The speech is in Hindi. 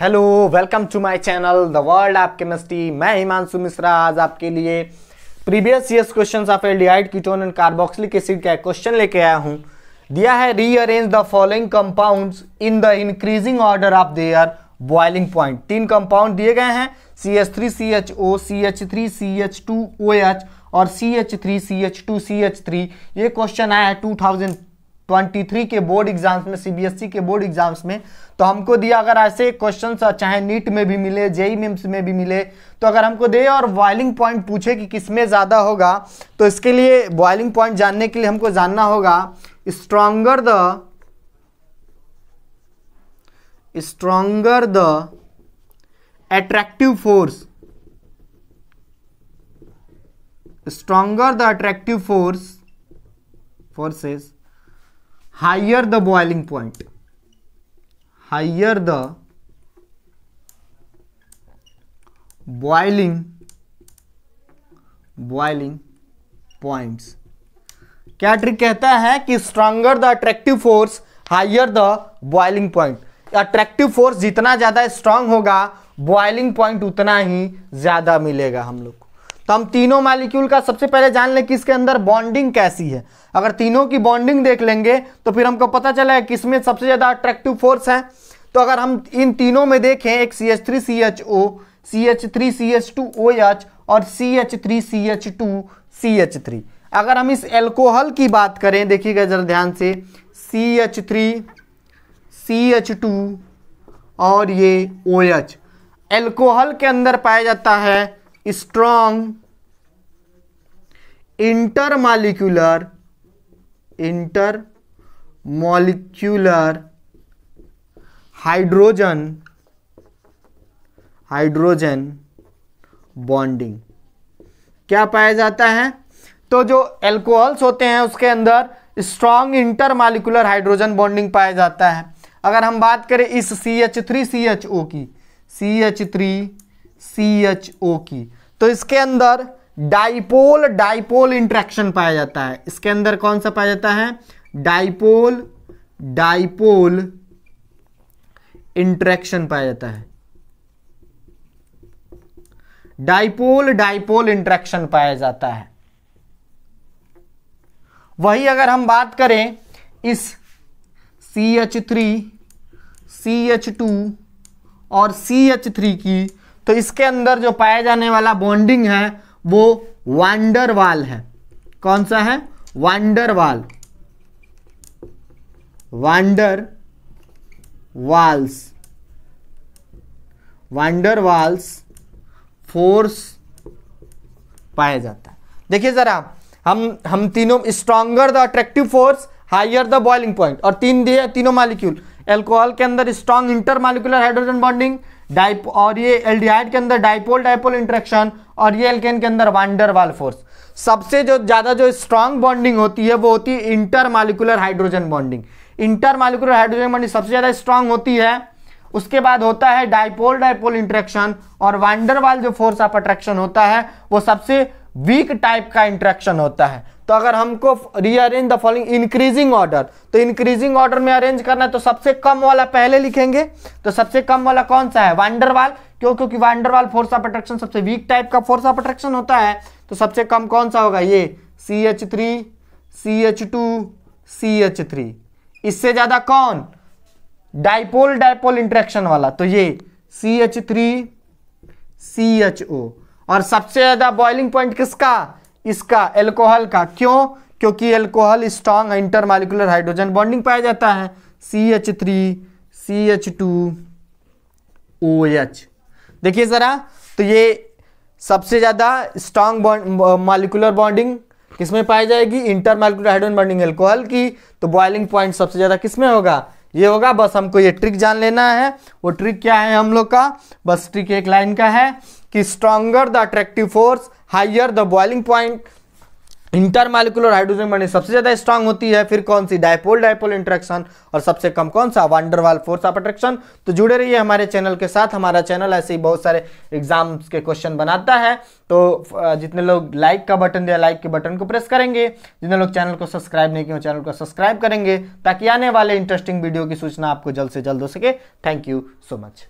hello welcome to my channel the world of chemistry मैं हिमांशु मिश्रा आज आपके लिए previous years question of aldehyde ketone and carboxylic acid का क्वेश्चन लेके आया हूँ दिया है rearrange the following compounds in the increasing order of their boiling point तीन कंपाउंड दिए गए हैं C H three C H O C H three C H two O H और C H three C H two C H three ये क्वेश्चन आया है टू थाउजेंड 23 के बोर्ड एग्जाम्स में सीबीएसई e के बोर्ड एग्जाम्स में तो हमको दिया अगर ऐसे क्वेश्चन चाहे नीट में भी मिले जेई मिम्स में भी मिले तो अगर हमको दे और बॉइलिंग पॉइंट पूछे कि किसमें ज़्यादा होगा तो इसके लिए बॉइलिंग पॉइंट जानने के लिए हमको जानना होगा stronger the stronger the attractive force stronger the attractive force forces higher the boiling point higher the boiling boiling points क्या ट्रिक कहता है कि stronger the attractive force higher the boiling point attractive force जितना ज़्यादा स्ट्रांग होगा बॉइलिंग पॉइंट उतना ही ज़्यादा मिलेगा हम लोग को तो हम तीनों मालिक्यूल का सबसे पहले जान लें कि इसके अंदर बॉन्डिंग कैसी है अगर तीनों की बॉन्डिंग देख लेंगे तो फिर हमको पता चला है किसमें सबसे ज़्यादा अट्रैक्टिव फोर्स है तो अगर हम इन तीनों में देखें एक C H three C H O C H three C H two O H और C H three C H two C H three अगर हम इस एल्कोहल की बात करें देखिएगा जरा ध्यान से C H three C H two और ये ओ एच एल्कोहल के अंदर पाया जाता है strong intermolecular inter molecular hydrogen hydrogen bonding क्या पाया जाता है तो जो एल्कोहल्स होते हैं उसके अंदर स्ट्रॉन्ग इंटरमालिकुलर हाइड्रोजन बॉन्डिंग पाया जाता है अगर हम बात करें इस C H three C H O की C H three C H O की तो इसके अंदर डाइपोल डाइपोल इंट्रैक्शन पाया जाता है इसके अंदर कौन सा पाया जाता है डाइपोल डाइपोल इंट्रैक्शन पाया जाता है डाइपोल डाइपोल इंट्रैक्शन पाया जाता है वही अगर हम बात करें इस C H three C H two और सी एच थ्री की तो इसके अंदर जो पाया जाने वाला बॉन्डिंग है वो वांडरवाल है कौन सा है van der Waals van der Waals van der Waals force पाया जाता है देखिए जरा हम हम तीनों stronger the attractive force higher the boiling point और तीन दिए तीनों मालिक्यूल एल्कोहल के अंदर strong inter molecular hydrogen bonding dipole और ये एल्डिहाइड के अंदर डाइपोल डाइपोल इंट्रेक्शन और ये एल्केन के अंदर वांडरवाल फोर्स सबसे जो ज़्यादा जो स्ट्रांग बॉन्डिंग होती है वो होती है intermolecular hydrogen bonding intermolecular hydrogen bonding सबसे ज़्यादा स्ट्रांग होती है उसके बाद होता है डाइपोल डाइपोल इंट्रेक्शन और वांडरवाल जो फोर्स ऑफ अट्रैक्शन होता है वो सबसे वीक टाइप का इंट्रैक्शन होता है तो अगर हमको rearrange the following increasing order तो इंक्रीजिंग ऑर्डर में अरेंज करना है तो सबसे कम वाला पहले लिखेंगे तो सबसे कम वाला कौन सा है वांडरवाल क्यों क्योंकि वांडरवाल फोर्स ऑफ अट्रैक्शन सबसे वीक टाइप का फोर्स ऑफ अट्रैक्शन होता है तो सबसे कम कौन सा होगा ये C H three C H two C H three इससे ज्यादा कौन डाइपोल डाइपोल इंट्रैक्शन वाला तो ये C H three C H O और सबसे ज़्यादा बॉइलिंग पॉइंट किसका इसका एल्कोहल का क्यों क्योंकि alcohol strong inter molecular hydrogen bonding पाया जाता है C H three C H two O H देखिए ज़रा तो ये सबसे ज़्यादा स्ट्रांग बॉन्ड मालिकुलर बॉन्डिंग किसमें पाई जाएगी inter molecular hydrogen bonding alcohol की तो बॉइलिंग पॉइंट सबसे ज़्यादा किसमें होगा ये होगा बस हमको ये ट्रिक जान लेना है वो ट्रिक क्या है हम लोग का बस ट्रिक एक लाइन का है कि stronger the attractive force higher the boiling point intermolecular hydrogen बने सबसे ज्यादा स्ट्रांग होती है फिर कौन सी डायपोल डायपोल इंट्रैक्शन और सबसे कम कौन सा वंडरवाल फोर्स ऑफ अट्रैक्शन तो जुड़े रहिए हमारे चैनल के साथ हमारा चैनल ऐसे ही बहुत सारे एग्जाम्स के क्वेश्चन बनाता है तो जितने लोग लाइक का बटन दिया लाइक के बटन को प्रेस करेंगे जितने लोग चैनल को सब्सक्राइब नहीं किया चैनल को सब्सक्राइब करेंगे ताकि आने वाले इंटरेस्टिंग वीडियो की सूचना आपको जल्द से जल्द हो सके थैंक यू सो मच